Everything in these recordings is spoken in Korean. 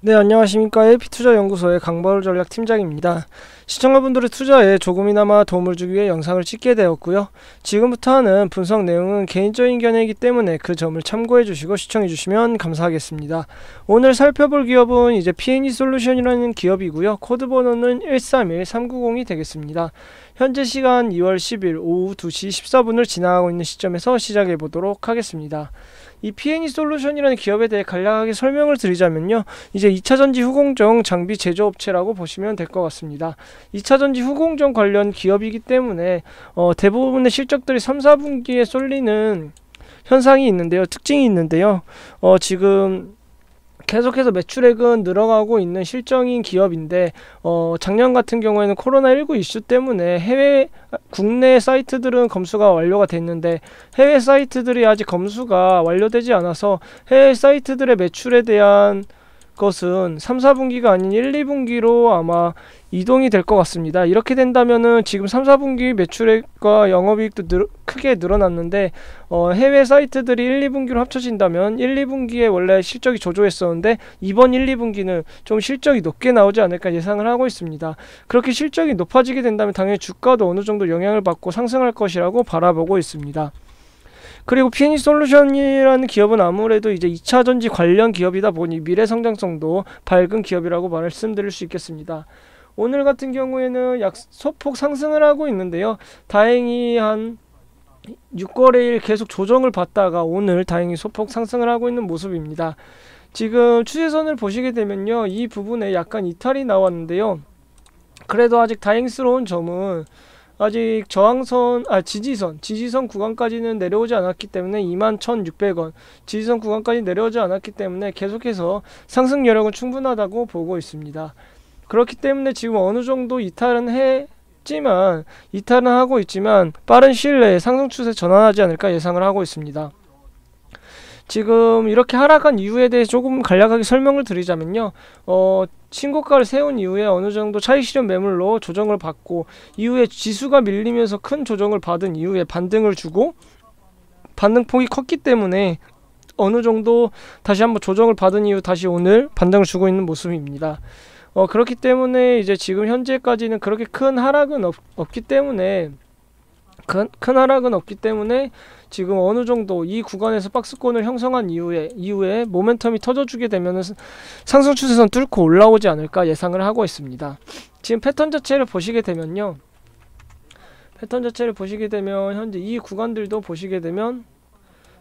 네, 안녕하십니까. AP투자연구소의 강바울 전략팀장입니다. 시청자분들의 투자에 조금이나마 도움을 주기 위해 영상을 찍게 되었고요. 지금부터 하는 분석 내용은 개인적인 견해이기 때문에 그 점을 참고해 주시고 시청해 주시면 감사하겠습니다. 오늘 살펴볼 기업은 이제 p e 솔루션이라는 기업이고요. 코드 번호는 131390이 되겠습니다. 현재 시간 2월 10일 오후 2시 14분을 지나가고 있는 시점에서 시작해 보도록 하겠습니다. 이 PNE 솔루션이라는 기업에 대해 간략하게 설명을 드리자면요. 이제 2차전지 후공정 장비 제조업체라고 보시면 될 것 같습니다. 2차전지 후공정 관련 기업이기 때문에 어, 대부분의 실적들이 3, 4분기에 쏠리는 현상이 있는데요. 특징이 있는데요. 어, 지금 계속해서 매출액은 늘어가고 있는 실정인 기업인데 어, 작년 같은 경우에는 코로나19 이슈 때문에 해외 국내 사이트들은 검수가 완료가 됐는데 해외 사이트들이 아직 검수가 완료되지 않아서 해외 사이트들의 매출에 대한 것은 3, 4분기가 아닌 1, 2분기로 아마 이동이 될 것 같습니다. 이렇게 된다면은 지금 3, 4분기 매출액과 영업이익도 늘, 크게 늘어났는데 어, 해외 사이트들이 1, 2분기로 합쳐진다면 1, 2분기에 원래 실적이 조조했었는데 이번 1, 2분기는 좀 실적이 높게 나오지 않을까 예상을 하고 있습니다. 그렇게 실적이 높아지게 된다면 당연히 주가도 어느 정도 영향을 받고 상승할 것이라고 바라보고 있습니다. 그리고 피니 솔루션이라는 기업은 아무래도 이제 2차 전지 관련 기업이다 보니 미래 성장성도 밝은 기업이라고 말씀드릴 수 있겠습니다. 오늘 같은 경우에는 약 소폭 상승을 하고 있는데요. 다행히 한 6거래일 계속 조정을 받다가 오늘 다행히 소폭 상승을 하고 있는 모습입니다. 지금 추세선을 보시게 되면요. 이 부분에 약간 이탈이 나왔는데요. 그래도 아직 다행스러운 점은 아직 저항선, 아 지지선, 지지선 구간까지는 내려오지 않았기 때문에 21,600원, 지지선 구간까지 내려오지 않았기 때문에 계속해서 상승 여력은 충분하다고 보고 있습니다. 그렇기 때문에 지금 어느 정도 이탈은 했 지만 이탈은 하고 있지만 빠른 시일 내에 상승 추세 전환하지 않을까 예상을 하고 있습니다. 지금 이렇게 하락한 이유에 대해 조금 간략하게 설명을 드리자면요. 어, 신고가를 세운 이후에 어느 정도 차익 실현 매물로 조정을 받고 이후에 지수가 밀리면서 큰 조정을 받은 이후에 반등을 주고 반등폭이 컸기 때문에 어느 정도 다시 한번 조정을 받은 이후 다시 오늘 반등을 주고 있는 모습입니다. 어, 그렇기 때문에 이제 지금 현재까지는 그렇게 큰 하락은 없, 없기 때문에 큰, 큰 하락은 없기 때문에 지금 어느 정도 이 구간에서 박스권을 형성한 이후에 이후에 모멘텀이 터져주게 되면 상승 추세선 뚫고 올라오지 않을까 예상을 하고 있습니다. 지금 패턴 자체를 보시게 되면요. 패턴 자체를 보시게 되면 현재 이 구간들도 보시게 되면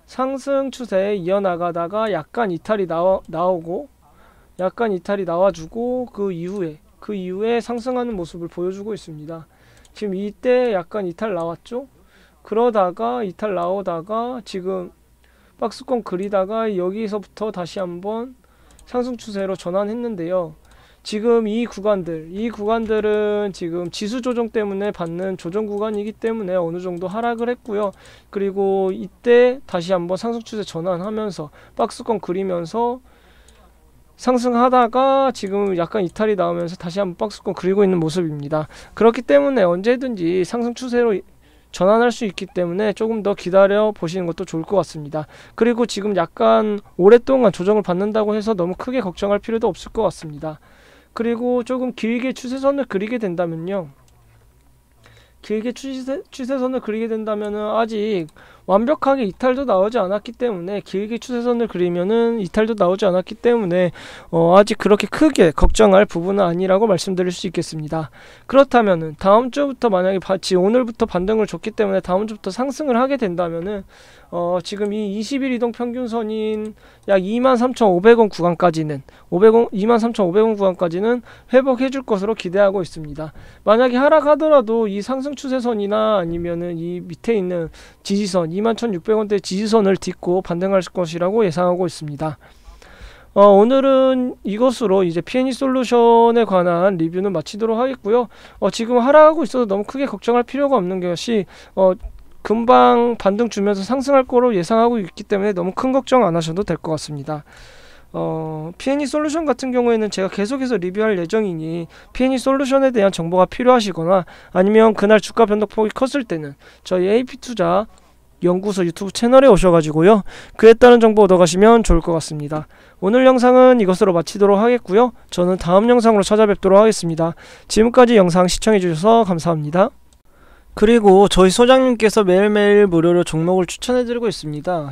상승 추세에 이어나가다가 약간 이탈이 나와, 나오고 약간 이탈이 나와주고 그 이후에 그 이후에 상승하는 모습을 보여주고 있습니다. 지금 이때 약간 이탈 나왔죠? 그러다가 이탈 나오다가 지금 박스권 그리다가 여기서부터 다시 한번 상승 추세로 전환했는데요. 지금 이 구간들, 이 구간들은 지금 지수 조정 때문에 받는 조정 구간이기 때문에 어느 정도 하락을 했고요. 그리고 이때 다시 한번 상승 추세 전환하면서 박스권 그리면서 상승하다가 지금 약간 이탈이 나오면서 다시 한번 박스권 그리고 있는 모습입니다. 그렇기 때문에 언제든지 상승 추세로 전환할 수 있기 때문에 조금 더 기다려 보시는 것도 좋을 것 같습니다. 그리고 지금 약간 오랫동안 조정을 받는다고 해서 너무 크게 걱정할 필요도 없을 것 같습니다. 그리고 조금 길게 추세선을 그리게 된다면요. 길게 추세, 추세선을 그리게 된다면 아직 완벽하게 이탈도 나오지 않았기 때문에 길게 추세선을 그리면은 이탈도 나오지 않았기 때문에 어 아직 그렇게 크게 걱정할 부분은 아니라고 말씀드릴 수 있겠습니다. 그렇다면은 다음 주부터 만약에 바치 오늘부터 반등을 줬기 때문에 다음 주부터 상승을 하게 된다면은 어 지금 이 20일 이동 평균선인 약 23,500원 구간까지는 500원 23,500원 구간까지는 회복해 줄 것으로 기대하고 있습니다. 만약에 하락하더라도 이 상승 추세선이나 아니면은 이 밑에 있는 지지선 21,600원대 지지선을 딛고 반등할 것이라고 예상하고 있습니다. 어, 오늘은 이것으로 이제 p e 솔루션에 관한 리뷰는 마치도록 하겠고요. 어, 지금 하락하고 있어서 너무 크게 걱정할 필요가 없는 것이 어, 금방 반등 주면서 상승할 거로 예상하고 있기 때문에 너무 큰 걱정 안 하셔도 될 것 같습니다. 어, p e 솔루션 같은 경우에는 제가 계속해서 리뷰할 예정이니 p e 솔루션에 대한 정보가 필요하시거나 아니면 그날 주가 변동폭이 컸을 때는 저희 AP 투자 연구소 유튜브 채널에 오셔가지고요. 그에 따른 정보 얻어가시면 좋을 것 같습니다. 오늘 영상은 이것으로 마치도록 하겠고요. 저는 다음 영상으로 찾아뵙도록 하겠습니다. 지금까지 영상 시청해주셔서 감사합니다. 그리고 저희 소장님께서 매일매일 무료로 종목을 추천해드리고 있습니다.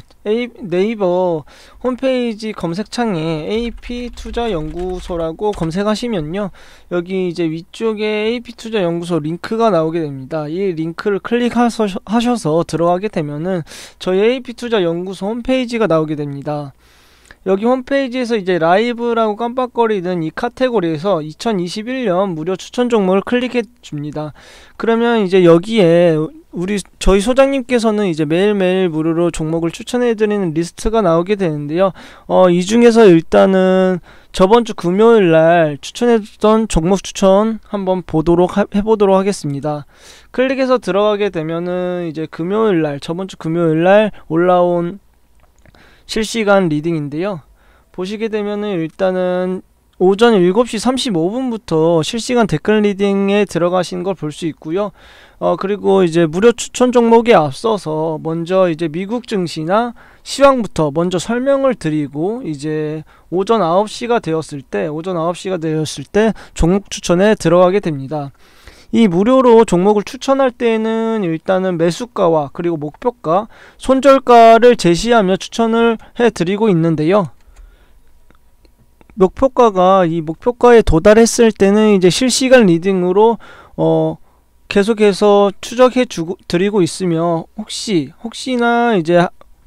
네이버 홈페이지 검색창에 AP투자연구소라고 검색하시면요. 여기 이제 위쪽에 AP투자연구소 링크가 나오게 됩니다. 이 링크를 클릭하셔서 들어가게 되면은 저희 AP투자연구소 홈페이지가 나오게 됩니다. 여기 홈페이지에서 이제 라이브라고 깜빡거리는 이 카테고리에서 2021년 무료 추천 종목을 클릭해 줍니다. 그러면 이제 여기에 우리 저희 소장님께서는 이제 매일매일 무료로 종목을 추천해 드리는 리스트가 나오게 되는데요. 어, 이 중에서 일단은 저번 주 금요일 날 추천해 줬던 종목 추천 한번 보도록 해 보도록 하겠습니다. 클릭해서 들어가게 되면은 이제 금요일 날 저번 주 금요일 날 올라온 실시간 리딩인데요. 보시게 되면은 일단은 오전 7시 35분부터 실시간 댓글 리딩에 들어가신 걸 볼 수 있고요. 어 그리고 이제 무료 추천 종목에 앞서서 먼저 이제 미국 증시나 시황부터 먼저 설명을 드리고 이제 오전 9시가 되었을 때 오전 9시가 되었을 때 종목 추천에 들어가게 됩니다. 이 무료로 종목을 추천할 때는 에 일단은 매수가와 그리고 목표가, 손절가를 제시하며 추천을 해드리고 있는데요. 목표가가 이 목표가에 도달했을 때는 이제 실시간 리딩으로 어 계속해서 추적해 주고 드리고 있으며 혹시 혹시나 이제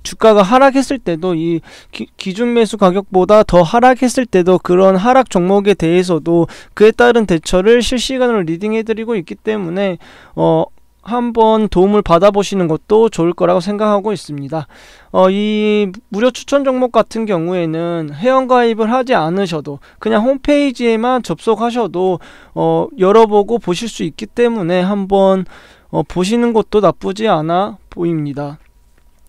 주가가 하락했을 때도 이 기, 준 매수 가격보다 더 하락했을 때도 그런 하락 종목에 대해서도 그에 따른 대처를 실시간으로 리딩해드리고 있기 때문에 어, 한번 도움을 받아보시는 것도 좋을 거라고 생각하고 있습니다. 어, 이 무료 추천 종목 같은 경우에는 회원가입을 하지 않으셔도 그냥 홈페이지에만 접속하셔도 어, 열어보고 보실 수 있기 때문에 한번 어, 보시는 것도 나쁘지 않아 보입니다.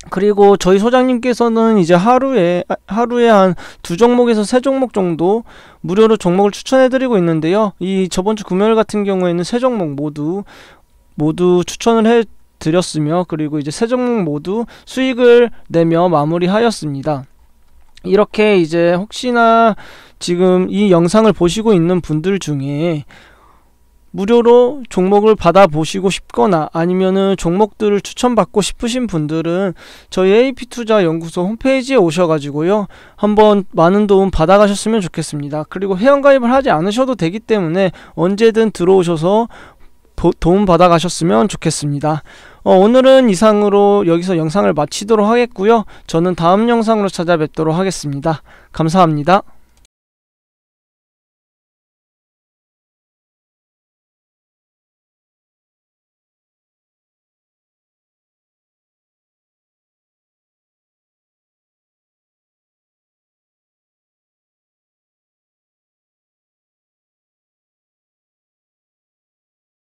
그리고 저희 소장님께서는 이제 하루에 하루에 한 두 종목에서 세 종목 정도 무료로 종목을 추천해 드리고 있는데요. 이 저번 주 금요일 같은 경우에는 세 종목 모두 모두 추천을 해 드렸으며 그리고 이제 세 종목 모두 수익을 내며 마무리하였습니다. 이렇게 이제 혹시나 지금 이 영상을 보시고 있는 분들 중에 무료로 종목을 받아보시고 싶거나 아니면은 종목들을 추천받고 싶으신 분들은 저희 AP투자연구소 홈페이지에 오셔가지고요. 한번 많은 도움 받아가셨으면 좋겠습니다. 그리고 회원가입을 하지 않으셔도 되기 때문에 언제든 들어오셔서 도움 받아가셨으면 좋겠습니다. 어, 오늘은 이상으로 여기서 영상을 마치도록 하겠고요. 저는 다음 영상으로 찾아뵙도록 하겠습니다. 감사합니다.